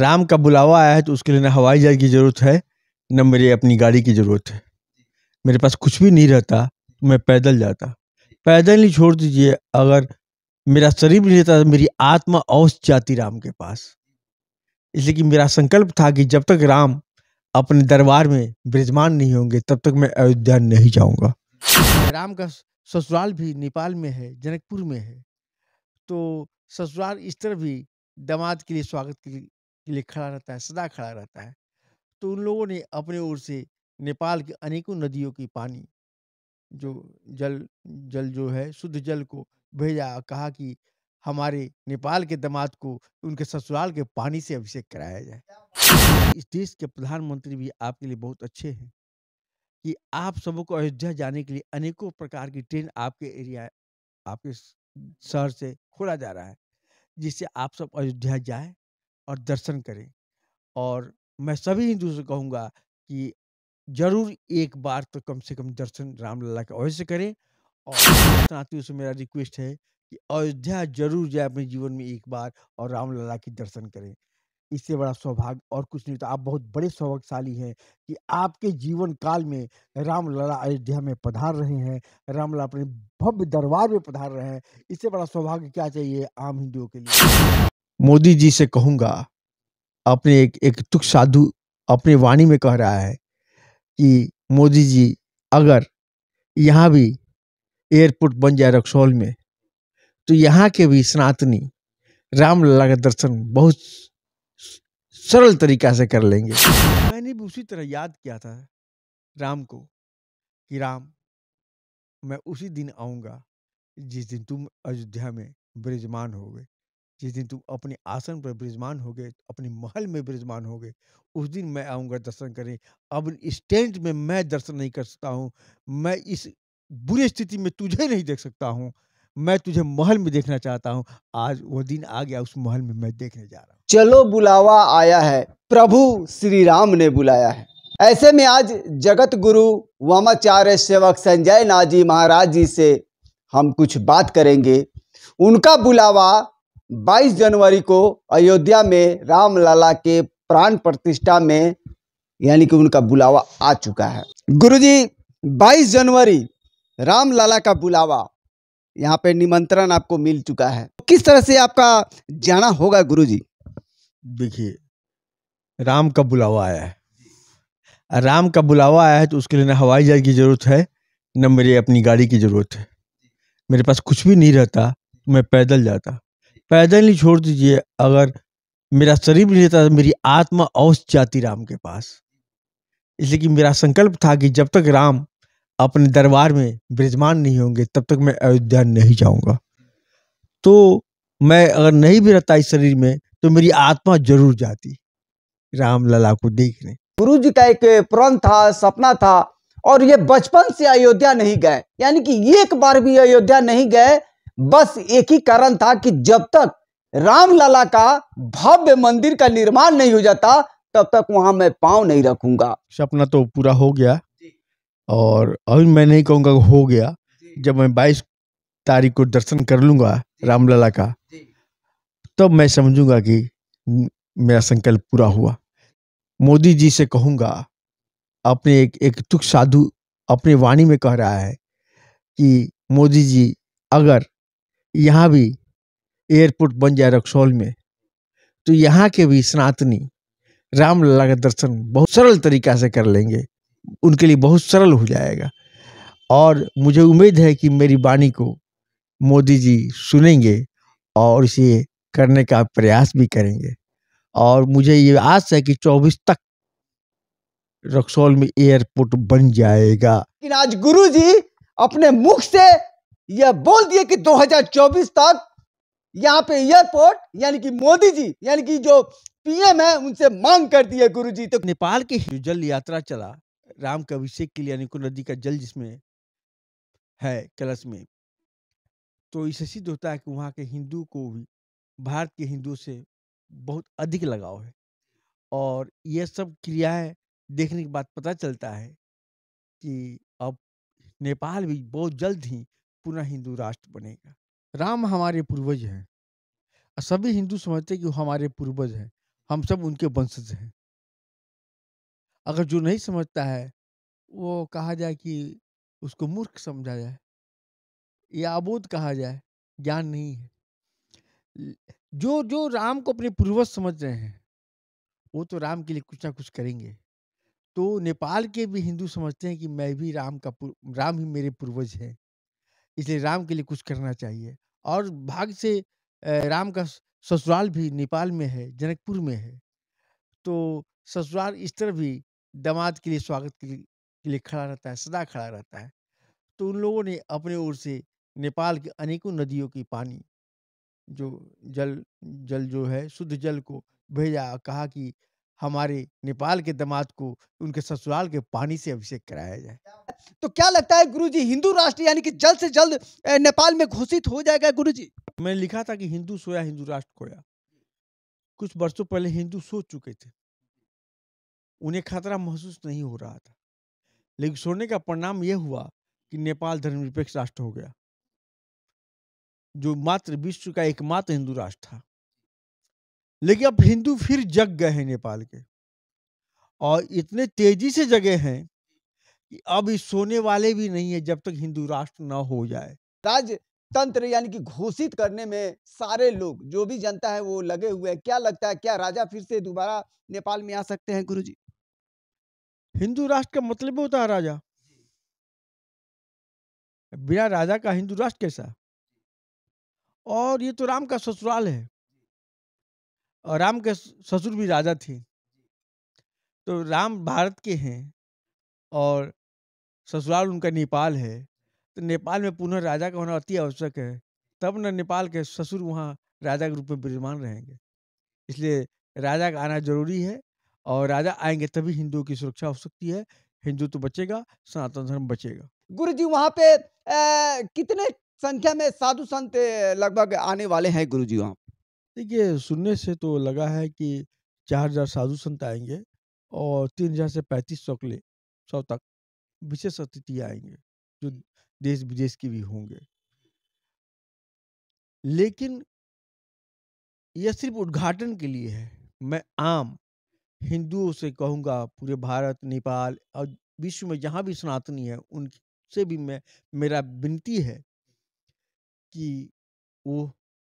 राम का बुलावा आया है तो उसके लिए ना हवाई जहाज की ज़रूरत है न मेरी अपनी गाड़ी की ज़रूरत है मेरे पास कुछ भी नहीं रहता मैं पैदल जाता पैदल ही छोड़ दीजिए अगर मेरा शरीर भी नहीं रहता मेरी आत्मा औस जाती राम के पास इसलिए कि मेरा संकल्प था कि जब तक राम अपने दरबार में विराजमान नहीं होंगे तब तक मैं अयोध्या नहीं जाऊंगा राम का ससुराल भी नेपाल में है जनकपुर में है तो ससुराल इस तरह भी दामाद के लिए स्वागत के लिए के लिए खड़ा रहता है सदा खड़ा रहता है तो उन लोगों ने अपने ओर से नेपाल की अनेकों नदियों की पानी जो जल जल जो है शुद्ध जल को भेजा कहा कि हमारे नेपाल के दामाद को उनके ससुराल के पानी से अभिषेक कराया जाए इस देश के प्रधानमंत्री भी आपके लिए बहुत अच्छे हैं कि आप सबको अयोध्या जाने के लिए अनेकों प्रकार की ट्रेन आपके एरिया आपके शहर से खोला जा रहा है जिससे आप सब अयोध्या जाए और दर्शन करें और मैं सभी हिंदू से कहूँगा कि जरूर एक बार तो कम से कम दर्शन रामलला के अवश्य करें और साथियों से मेरा रिक्वेस्ट है कि अयोध्या जरूर जाए अपने जीवन में एक बार और रामलला के दर्शन करें इससे बड़ा सौभाग्य और कुछ नहीं तो आप बहुत बड़े सौभाग्यशाली हैं कि आपके जीवन काल में रामलला अयोध्या में पधार रहे हैं रामलला अपने भव्य दरबार में पधार रहे हैं इससे बड़ा सौभाग्य क्या चाहिए आम हिंदुओं के लिए मोदी जी से कहूँगा अपने एक एक तुक साधु अपनी वाणी में कह रहा है कि मोदी जी अगर यहाँ भी एयरपोर्ट बन जाए रक्सौल में तो यहाँ के भी स्नातनी रामलला का दर्शन बहुत सरल तरीका से कर लेंगे मैंने भी उसी तरह याद किया था राम को कि राम मैं उसी दिन आऊँगा जिस दिन तुम अयोध्या में विराजमान हो गए जिस दिन तुम अपने आसन पर विराजमान हो गए अपने महल में विराजमान हो गए उस दिन मैं आऊँगा दर्शन करें अब इस टेंट में मैं दर्शन नहीं कर सकता हूँ मैं इस बुरी स्थिति में तुझे नहीं देख सकता हूँ मैं तुझे महल में देखना चाहता हूँ आज वो दिन आ गया उस महल में मैं देखने जा रहा हूँ चलो बुलावा आया है प्रभु श्री राम ने बुलाया है ऐसे में आज जगत गुरु वामाचार्य सेवक संजय नाथ जी महाराज जी से हम कुछ बात करेंगे उनका बुलावा 22 जनवरी को अयोध्या में रामलला के प्राण प्रतिष्ठा में यानी कि उनका बुलावा आ चुका है गुरुजी 22 जनवरी रामलला का बुलावा यहाँ पे निमंत्रण आपको मिल चुका है किस तरह से आपका जाना होगा गुरुजी देखिए राम का बुलावा आया है राम का बुलावा आया है तो उसके लिए ना हवाई जहाज की ज़रूरत है न मेरे अपनी गाड़ी की ज़रूरत है मेरे पास कुछ भी नहीं रहता मैं पैदल जाता पैदल ही छोड़ दीजिए अगर मेरा शरीर नहीं रहता तो मेरी आत्मा औस जाती राम के पास इसलिए कि मेरा संकल्प था कि जब तक राम अपने दरबार में विराजमान नहीं होंगे तब तक मैं अयोध्या नहीं जाऊंगा तो मैं अगर नहीं भी रहता इस शरीर में तो मेरी आत्मा जरूर जाती राम लला को देखने गुरु जी का एक प्रण था सपना था और ये बचपन से अयोध्या नहीं गए यानी कि एक बार भी अयोध्या नहीं गए बस एक ही कारण था कि जब तक रामलला का भव्य मंदिर का निर्माण नहीं हो जाता तब तक वहां मैं पांव नहीं रखूंगा सपना तो पूरा हो गया और अभी मैं नहीं कहूंगा हो गया जब मैं बाईस तारीख को दर्शन कर लूंगा रामलला का तब तो मैं समझूंगा कि मेरा संकल्प पूरा हुआ मोदी जी से कहूंगा अपने एक एक तुक साधु अपनी वाणी में कह रहा है कि मोदी जी अगर यहाँ भी एयरपोर्ट बन जाए रक्सौल में तो यहाँ के भी सनातनी रामलला का दर्शन बहुत सरल तरीका से कर लेंगे उनके लिए बहुत सरल हो जाएगा और मुझे उम्मीद है कि मेरी वाणी को मोदी जी सुनेंगे और इसे करने का प्रयास भी करेंगे और मुझे ये आस है कि 24 तक रक्सौल में एयरपोर्ट बन जाएगा लेकिन आज गुरु जी अपने मुख से यह बोल दिए कि 2024 तक यहाँ पे एयरपोर्ट यानी कि मोदी जी यानी कि जो पीएम है उनसे मांग कर दी है गुरु जी तो नेपाल की जल यात्रा चला राम के अभिषेक के लिए कुल नदी का जल जिसमें है कलश में तो इससे सिद्ध होता है कि वहाँ के हिंदू को भी भारत के हिंदुओं से बहुत अधिक लगाव है और यह सब क्रियाएं देखने के बाद पता चलता है कि अब नेपाल भी बहुत जल्द ही पुनः हिंदू राष्ट्र बनेगा राम हमारे पूर्वज हैं और सभी हिंदू समझते हैं कि वो हमारे पूर्वज हैं हम सब उनके वंशज हैं अगर जो नहीं समझता है वो कहा जाए कि उसको मूर्ख समझा जाए या अबोध कहा जाए ज्ञान नहीं है जो जो राम को अपने पूर्वज समझ रहे हैं वो तो राम के लिए कुछ ना कुछ करेंगे तो नेपाल के भी हिंदू समझते हैं कि मैं भी राम का राम ही मेरे पूर्वज हैं इसलिए राम के लिए कुछ करना चाहिए और भाग से राम का ससुराल भी नेपाल में है, जनकपुर में है। तो ससुराल इस तरह भी दामाद के लिए स्वागत के लिए के लिए खड़ा रहता है, सदा खड़ा रहता है। तो उन लोगों ने अपने ओर से नेपाल के अनेकों नदियों की पानी जो जल जल जो है शुद्ध जल को भेजा, कहा कि हमारे नेपाल के दामाद को उनके ससुराल के पानी से अभिषेक कराया जाए तो क्या लगता है गुरु जी हिंदू राष्ट्र यानी कि जल्द से जल्द नेपाल में घोषित हो जाएगा गुरु जी मैंने लिखा था कि हिंदू सोया हिंदू राष्ट्र खोया कुछ वर्षों पहले हिंदू सो चुके थे उन्हें खतरा महसूस नहीं हो रहा था लेकिन सोने का परिणाम यह हुआ कि नेपाल धर्मनिरपेक्ष राष्ट्र हो गया जो मात्र विश्व का एकमात्र हिंदू राष्ट्र था लेकिन अब हिंदू फिर जग गए हैं नेपाल के और इतने तेजी से जगे हैं कि अब इस सोने वाले भी नहीं है जब तक हिंदू राष्ट्र ना हो जाए राजतंत्र यानी कि घोषित करने में सारे लोग जो भी जनता है वो लगे हुए हैं क्या लगता है क्या राजा फिर से दोबारा नेपाल में आ सकते हैं गुरु जी हिंदू राष्ट्र का मतलब होता है राजा बिना राजा का हिंदू राष्ट्र कैसा और ये तो राम का ससुराल है और राम के ससुर भी राजा थे तो राम भारत के हैं और ससुराल उनका नेपाल है तो नेपाल में पुनः राजा का होना अति आवश्यक है तब न नेपाल के ससुर वहाँ राजा के रूप में विद्यमान रहेंगे इसलिए राजा का आना जरूरी है और राजा आएंगे तभी हिंदुओं की सुरक्षा हो सकती है हिंदू तो बचेगा सनातन धर्म बचेगा गुरु जी वहाँ पे ए, कितने संख्या में साधु संत लगभग आने वाले हैं गुरु जी वहाँ देखिए सुनने से तो लगा है कि चार हजार साधु संत आएंगे और तीन हजार से सौ के सौ तक विशेष अतिथि आएंगे जो देश-विदेश के भी होंगे। लेकिन यह सिर्फ़ उद्घाटन के लिए है। मैं आम हिंदुओं से कहूँगा पूरे भारत, नेपाल और विश्व में जहाँ भी सनातनी है उनसे भी मैं मेरा विनती है कि वो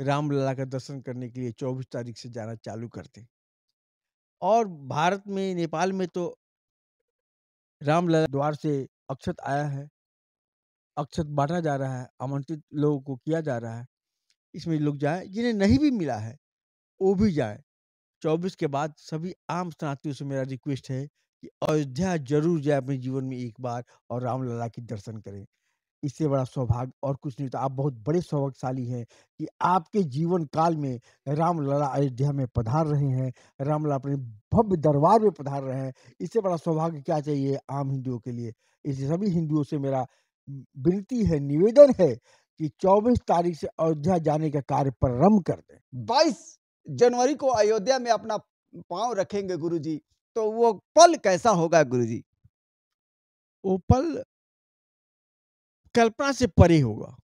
रामलला का दर्शन करने के लिए 24 तारीख से जाना चालू करते और भारत में नेपाल में तो रामलला द्वार से अक्षत आया है अक्षत बांटा जा रहा है आमंत्रित लोगों को किया जा रहा है इसमें लोग जाए जिन्हें नहीं भी मिला है वो भी जाए चौबीस के बाद सभी आम स्नातियों से मेरा रिक्वेस्ट है कि अयोध्या जरूर जाए अपने जीवन में एक बार और रामलला के दर्शन करें इससे बड़ा सौभाग्य और कुछ नहीं होता आप बहुत बड़े सौभाग्यशाली हैं कि आपके जीवन काल में रामलला अयोध्या में पधार रहे हैं रामलला अपने भव्य दरबार में पधार रहे हैं इससे बड़ा सौभाग्य क्या चाहिए आम हिंदुओं के लिए इस सभी हिंदुओं से मेरा विनती है निवेदन है कि 24 तारीख से अयोध्या जाने का कार्य प्रारंभ कर दें 22 हम्म। जनवरी को अयोध्या में अपना पांव रखेंगे गुरुजी तो वो पल कैसा होगा गुरुजी वो पल कल्पना से परे होगा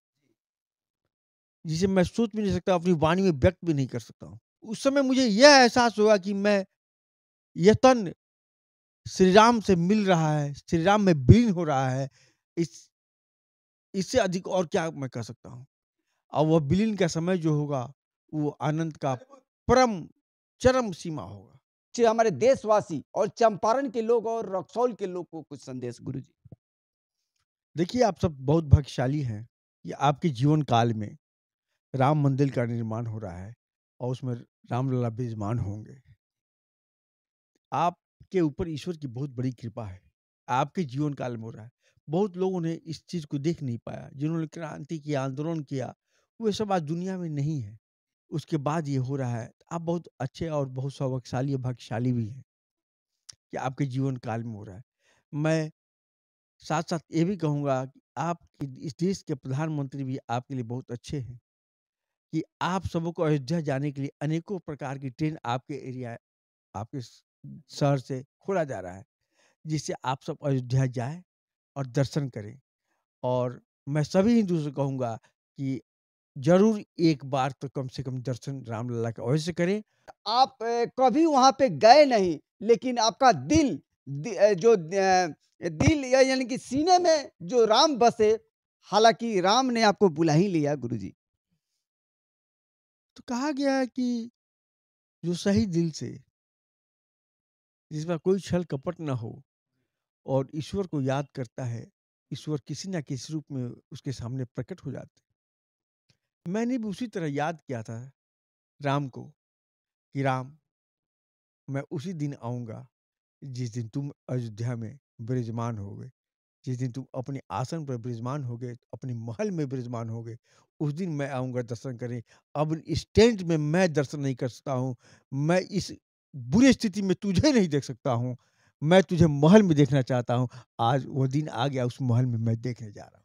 जिसे मैं सोच भी नहीं सकता अपनी वाणी में व्यक्त भी नहीं कर सकता उस समय मुझे यह एहसास होगा कि मैं यतन श्री राम से मिल रहा है श्री राम में विलीन हो रहा है इस इससे अधिक और क्या मैं कर सकता हूँ और वह विलीन का समय जो होगा वो आनंद का परम चरम सीमा होगा हमारे देशवासी और चंपारण के लोग और रक्सौल के लोग को कुछ संदेश गुरु जी देखिए आप सब बहुत भाग्यशाली हैं कि आपके जीवन काल में राम मंदिर का निर्माण हो रहा है और उसमें रामलला विराजमान होंगे आपके ऊपर ईश्वर की बहुत बड़ी कृपा है आपके जीवन काल में हो रहा है बहुत लोगों ने इस चीज़ को देख नहीं पाया जिन्होंने क्रांति किया आंदोलन किया वे सब आज दुनिया में नहीं है उसके बाद ये हो रहा है तो आप बहुत अच्छे और बहुत सौभाग्यशाली भाग्यशाली भी हैं कि आपके जीवन काल में हो रहा है मैं साथ-साथ ये भी कहूँगा कि आपके इस देश के प्रधानमंत्री भी आपके लिए बहुत अच्छे हैं, कि आप सबको को अयोध्या जाने के लिए अनेकों प्रकार की ट्रेन आपके एरिया आपके शहर से खोला जा रहा है, जिससे आप सब अयोध्या जाए और दर्शन करें। और मैं सभी हिंदुओं से कहूँगा कि ज़रूर एक बार तो कम से कम दर्शन रामलला के अवश्य करें। आप कभी वहाँ पे गए नहीं, लेकिन आपका दिल जो दिल या यानी कि सीने में जो राम बसे हालांकि राम ने आपको बुला ही लिया गुरुजी तो कहा गया है कि जो सही दिल से जिसमें कोई छल कपट ना हो और ईश्वर को याद करता है ईश्वर किसी ना किसी रूप में उसके सामने प्रकट हो जाते मैंने भी उसी तरह याद किया था राम को कि राम मैं उसी दिन आऊंगा जिस दिन तुम अयोध्या में विराजमान हो गए जिस दिन तुम अपने आसन पर विराजमान हो गए अपने महल में विराजमान हो गए उस दिन मैं आऊँगा दर्शन करने अब इस टेंट में मैं दर्शन नहीं कर सकता हूँ मैं इस बुरी स्थिति में तुझे नहीं देख सकता हूँ मैं तुझे महल में देखना चाहता हूँ आज वो दिन आ गया उस महल में मैं देखने जा रहा हूँ